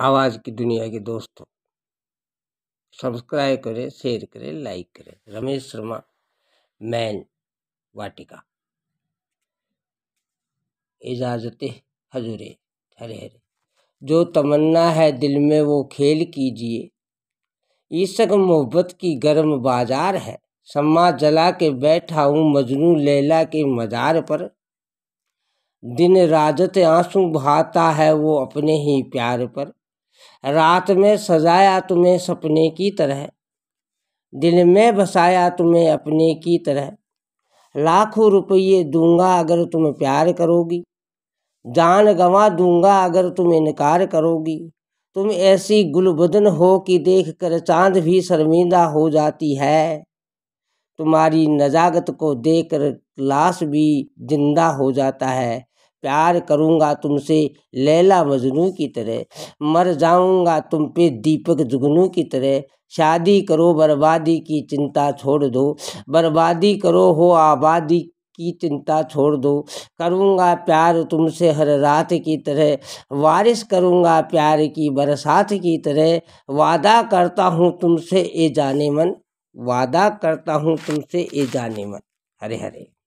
आवाज़ की दुनिया के दोस्तों सब्सक्राइब करें शेयर करें लाइक करें रमेश शर्मा मैन वाटिका इजाज़त हजूरे हरे हरे जो तमन्ना है दिल में वो खेल कीजिए ईशक मोहब्बत की गर्म बाजार है समा जला के बैठा हूँ मजनू लैला के मजार पर दिन राजत आंसू बहाता है वो अपने ही प्यार पर रात में सजाया तुम्हें सपने की तरह दिल में बसाया तुम्हें अपने की तरह लाखों रुपये दूंगा अगर तुम प्यार करोगी जान गंवा दूंगा अगर तुम इनकार करोगी तुम ऐसी गुलबदन हो कि देख कर चांद भी शर्मिंदा हो जाती है तुम्हारी नजाकत को देख कर लाश भी जिंदा हो जाता है प्यार करूँगा तुमसे लैला मजनू की तरह मर जाऊँगा तुम पे दीपक जुगनू की तरह शादी करो बर्बादी की चिंता छोड़ दो बर्बादी करो हो आबादी की चिंता छोड़ दो करूँगा प्यार तुमसे हर रात की तरह वारिस करूँगा प्यार की बरसात की तरह वादा करता हूँ तुमसे ए जाने मन वादा करता हूँ तुमसे ए जाने मन हरे हरे